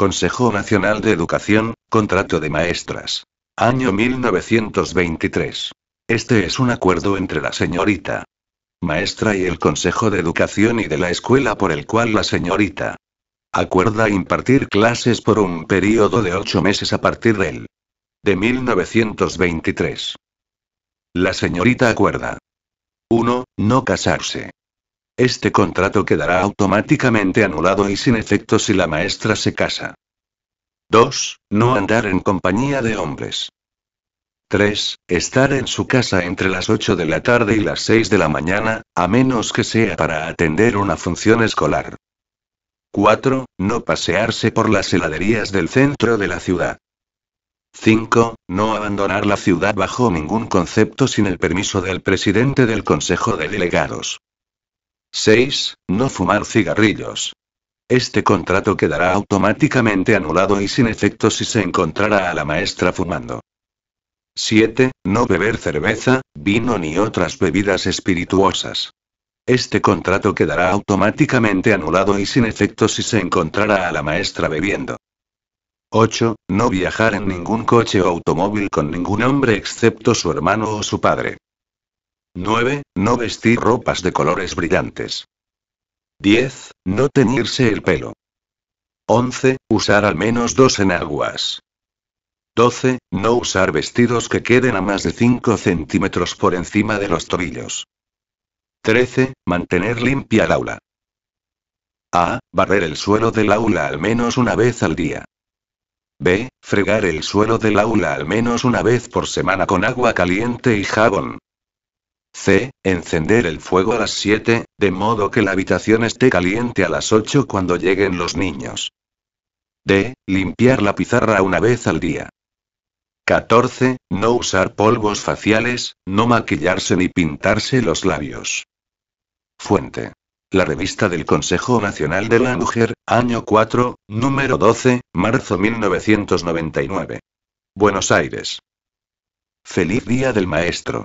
Consejo Nacional de Educación, Contrato de Maestras. Año 1923. Este es un acuerdo entre la señorita maestra y el Consejo de Educación y de la escuela por el cual la señorita acuerda impartir clases por un periodo de ocho meses a partir del de 1923. La señorita acuerda 1. No casarse. Este contrato quedará automáticamente anulado y sin efecto si la maestra se casa. 2. No andar en compañía de hombres. 3. Estar en su casa entre las 8 de la tarde y las 6 de la mañana, a menos que sea para atender una función escolar. 4. No pasearse por las heladerías del centro de la ciudad. 5. No abandonar la ciudad bajo ningún concepto sin el permiso del presidente del Consejo de Delegados. 6. No fumar cigarrillos. Este contrato quedará automáticamente anulado y sin efecto si se encontrara a la maestra fumando. 7. No beber cerveza, vino ni otras bebidas espirituosas. Este contrato quedará automáticamente anulado y sin efecto si se encontrará a la maestra bebiendo. 8. No viajar en ningún coche o automóvil con ningún hombre excepto su hermano o su padre. 9. No vestir ropas de colores brillantes. 10. No teñirse el pelo. 11. Usar al menos dos enaguas. 12. No usar vestidos que queden a más de 5 centímetros por encima de los tobillos. 13. Mantener limpia el aula. A. Barrer el suelo del aula al menos una vez al día. B. Fregar el suelo del aula al menos una vez por semana con agua caliente y jabón. C. Encender el fuego a las 7, de modo que la habitación esté caliente a las 8 cuando lleguen los niños. D. Limpiar la pizarra una vez al día. 14. No usar polvos faciales, no maquillarse ni pintarse los labios. Fuente. La revista del Consejo Nacional de la Mujer, año 4, número 12, marzo 1999. Buenos Aires. Feliz Día del Maestro.